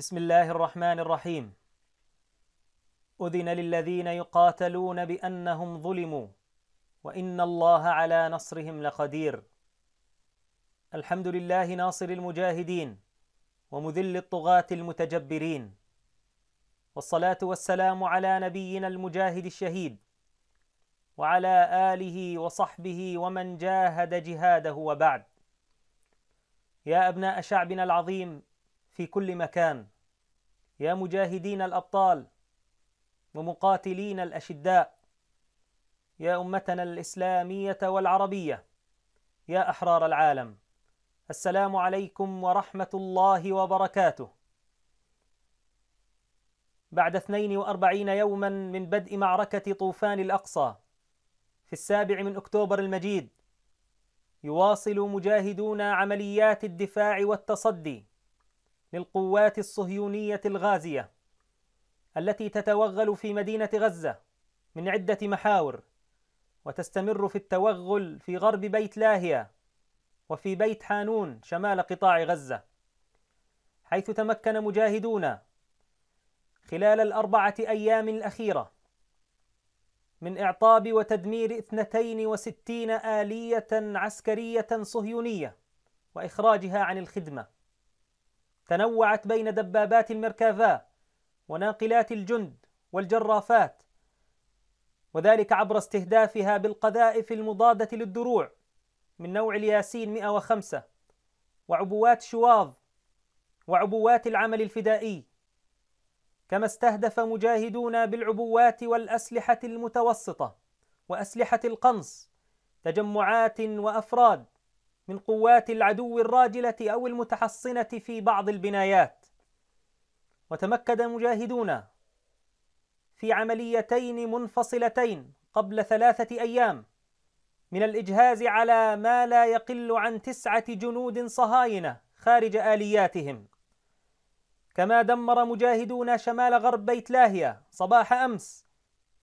بسم الله الرحمن الرحيم أذن للذين يقاتلون بأنهم ظلموا وإن الله على نصرهم لقدير الحمد لله ناصر المجاهدين ومذل الطغاة المتجبرين والصلاة والسلام على نبينا المجاهد الشهيد وعلى آله وصحبه ومن جاهد جهاده وبعد يا أبناء شعبنا العظيم في كل مكان يا مجاهدين الابطال ومقاتلين الاشداء يا امتنا الاسلاميه والعربيه يا احرار العالم السلام عليكم ورحمه الله وبركاته بعد 42 يوما من بدء معركه طوفان الاقصى في السابع من اكتوبر المجيد يواصل مجاهدون عمليات الدفاع والتصدي للقوات الصهيونية الغازية التي تتوغل في مدينة غزة من عدة محاور وتستمر في التوغل في غرب بيت لاهية وفي بيت حانون شمال قطاع غزة حيث تمكن مجاهدونا خلال الأربعة أيام الأخيرة من إعطاب وتدمير اثنتين وستين آلية عسكرية صهيونية وإخراجها عن الخدمة تنوعت بين دبابات المركافات وناقلات الجند والجرافات وذلك عبر استهدافها بالقذائف المضادة للدروع من نوع الياسين 105 وعبوات شواظ وعبوات العمل الفدائي كما استهدف مجاهدون بالعبوات والأسلحة المتوسطة وأسلحة القنص تجمعات وأفراد من قوات العدو الراجلة أو المتحصنة في بعض البنايات وتمكد مجاهدون في عمليتين منفصلتين قبل ثلاثة أيام من الإجهاز على ما لا يقل عن تسعة جنود صهاينة خارج آلياتهم كما دمر مجاهدون شمال غرب بيت لاهية صباح أمس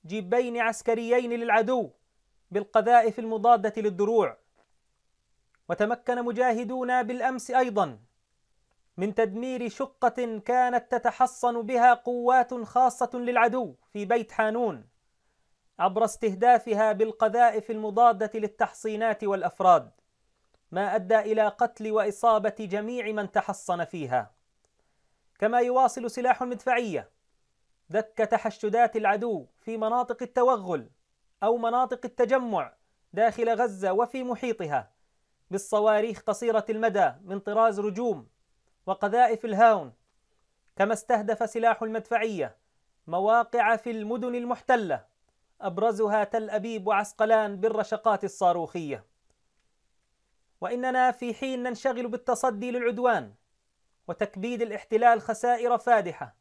جيبين عسكريين للعدو بالقذائف المضادة للدروع وتمكن مجاهدونا بالامس ايضا من تدمير شقه كانت تتحصن بها قوات خاصه للعدو في بيت حانون عبر استهدافها بالقذائف المضاده للتحصينات والافراد ما ادى الى قتل واصابه جميع من تحصن فيها كما يواصل سلاح المدفعيه دك تحشدات العدو في مناطق التوغل او مناطق التجمع داخل غزه وفي محيطها بالصواريخ قصيرة المدى من طراز رجوم وقذائف الهاون كما استهدف سلاح المدفعية مواقع في المدن المحتلة أبرزها تل أبيب وعسقلان بالرشقات الصاروخية وإننا في حين ننشغل بالتصدي للعدوان وتكبيد الاحتلال خسائر فادحة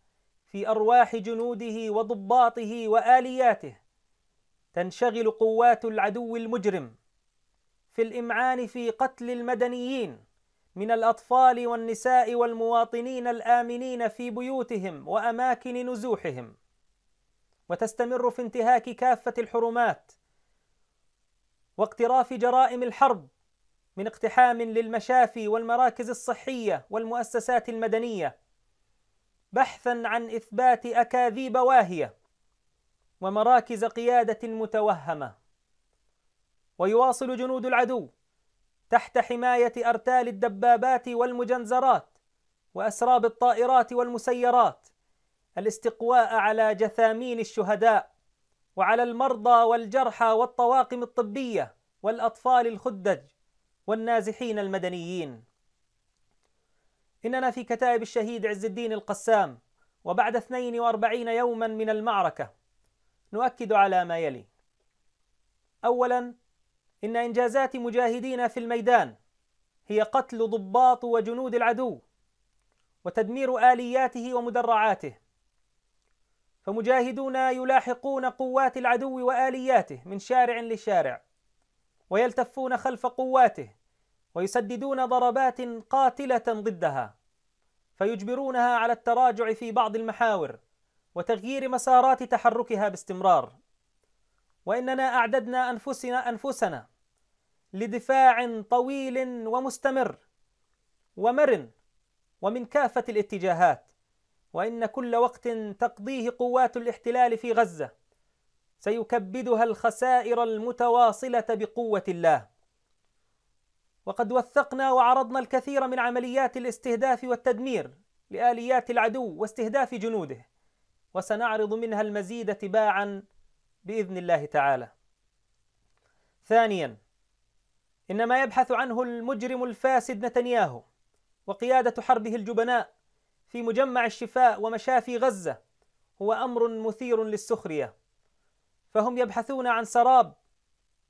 في أرواح جنوده وضباطه وآلياته تنشغل قوات العدو المجرم في الامعان في قتل المدنيين من الاطفال والنساء والمواطنين الامنين في بيوتهم واماكن نزوحهم وتستمر في انتهاك كافه الحرمات واقتراف جرائم الحرب من اقتحام للمشافي والمراكز الصحيه والمؤسسات المدنيه بحثا عن اثبات اكاذيب واهيه ومراكز قياده متوهمه ويواصل جنود العدو تحت حماية أرتال الدبابات والمجنزرات وأسراب الطائرات والمسيرات الاستقواء على جثامين الشهداء وعلى المرضى والجرحى والطواقم الطبية والأطفال الخدج والنازحين المدنيين إننا في كتائب الشهيد عز الدين القسام وبعد 42 يوما من المعركة نؤكد على ما يلي أولا إن إنجازات مجاهدينا في الميدان هي قتل ضباط وجنود العدو وتدمير آلياته ومدرعاته فمجاهدونا يلاحقون قوات العدو وآلياته من شارع لشارع ويلتفون خلف قواته ويسددون ضربات قاتلة ضدها فيجبرونها على التراجع في بعض المحاور وتغيير مسارات تحركها باستمرار وإننا أعددنا أنفسنا أنفسنا لدفاع طويل ومستمر ومرن ومن كافة الاتجاهات وإن كل وقت تقضيه قوات الاحتلال في غزة سيكبدها الخسائر المتواصلة بقوة الله وقد وثقنا وعرضنا الكثير من عمليات الاستهداف والتدمير لآليات العدو واستهداف جنوده وسنعرض منها المزيد تباعا بإذن الله تعالى ثانياً إن ما يبحث عنه المجرم الفاسد نتنياهو وقيادة حربه الجبناء في مجمع الشفاء ومشافي غزة هو أمر مثير للسخرية فهم يبحثون عن سراب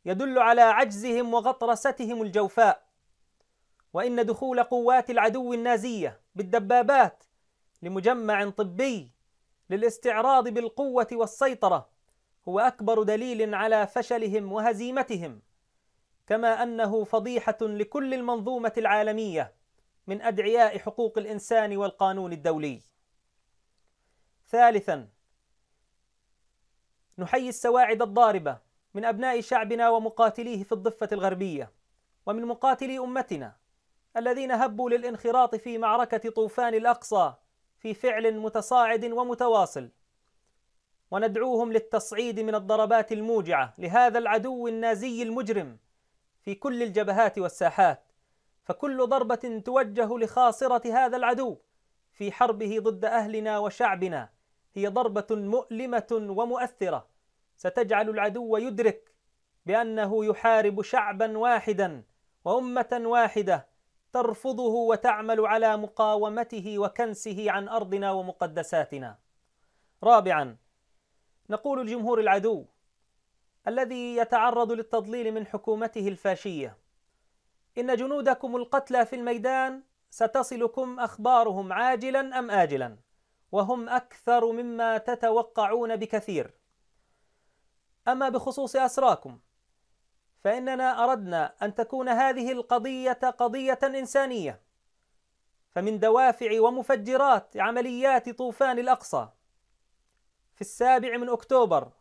يدل على عجزهم وغطرستهم الجوفاء وإن دخول قوات العدو النازية بالدبابات لمجمع طبي للاستعراض بالقوة والسيطرة هو أكبر دليل على فشلهم وهزيمتهم كما انه فضيحه لكل المنظومه العالميه من ادعياء حقوق الانسان والقانون الدولي ثالثا نحيي السواعد الضاربه من ابناء شعبنا ومقاتليه في الضفه الغربيه ومن مقاتلي امتنا الذين هبوا للانخراط في معركه طوفان الاقصى في فعل متصاعد ومتواصل وندعوهم للتصعيد من الضربات الموجعه لهذا العدو النازي المجرم في كل الجبهات والساحات فكل ضربه توجه لخاصره هذا العدو في حربه ضد اهلنا وشعبنا هي ضربه مؤلمه ومؤثره ستجعل العدو يدرك بانه يحارب شعبا واحدا وامه واحده ترفضه وتعمل على مقاومته وكنسه عن ارضنا ومقدساتنا رابعا نقول لجمهور العدو الذي يتعرض للتضليل من حكومته الفاشيه ان جنودكم القتلى في الميدان ستصلكم اخبارهم عاجلا ام اجلا وهم اكثر مما تتوقعون بكثير اما بخصوص اسراكم فاننا اردنا ان تكون هذه القضيه قضيه انسانيه فمن دوافع ومفجرات عمليات طوفان الاقصى في السابع من اكتوبر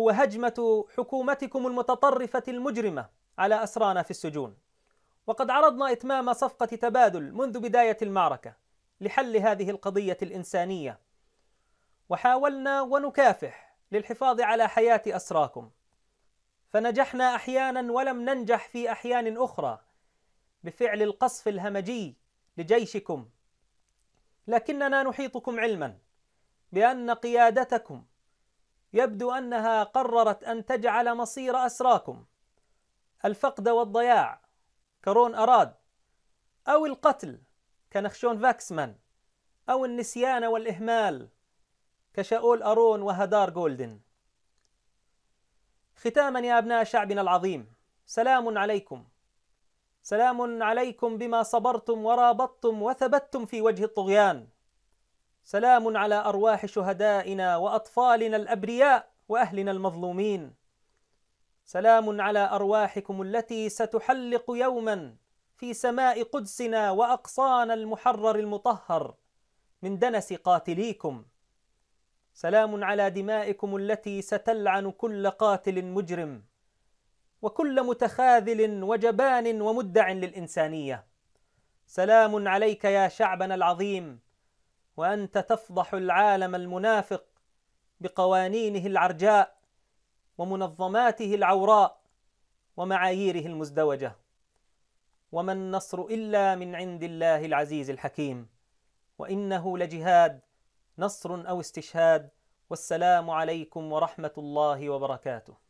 هو هجمة حكومتكم المتطرفة المجرمة على أسرانا في السجون وقد عرضنا إتمام صفقة تبادل منذ بداية المعركة لحل هذه القضية الإنسانية وحاولنا ونكافح للحفاظ على حياة أسراكم فنجحنا أحيانا ولم ننجح في أحيان أخرى بفعل القصف الهمجي لجيشكم لكننا نحيطكم علما بأن قيادتكم يبدو أنها قررت أن تجعل مصير أسراكم الفقد والضياع كرون أراد أو القتل كنخشون فاكسمان أو النسيان والإهمال كشاؤول أرون وهدار جولدن ختاما يا أبناء شعبنا العظيم سلام عليكم سلام عليكم بما صبرتم ورابطتم وثبتتم في وجه الطغيان سلام على أرواح شهدائنا وأطفالنا الأبرياء وأهلنا المظلومين سلام على أرواحكم التي ستحلق يوما في سماء قدسنا وأقصانا المحرر المطهر من دنس قاتليكم سلام على دمائكم التي ستلعن كل قاتل مجرم وكل متخاذل وجبان ومدع للإنسانية سلام عليك يا شعبنا العظيم وأنت تفضح العالم المنافق بقوانينه العرجاء ومنظماته العوراء ومعاييره المزدوجة وما النصر إلا من عند الله العزيز الحكيم وإنه لجهاد نصر أو استشهاد والسلام عليكم ورحمة الله وبركاته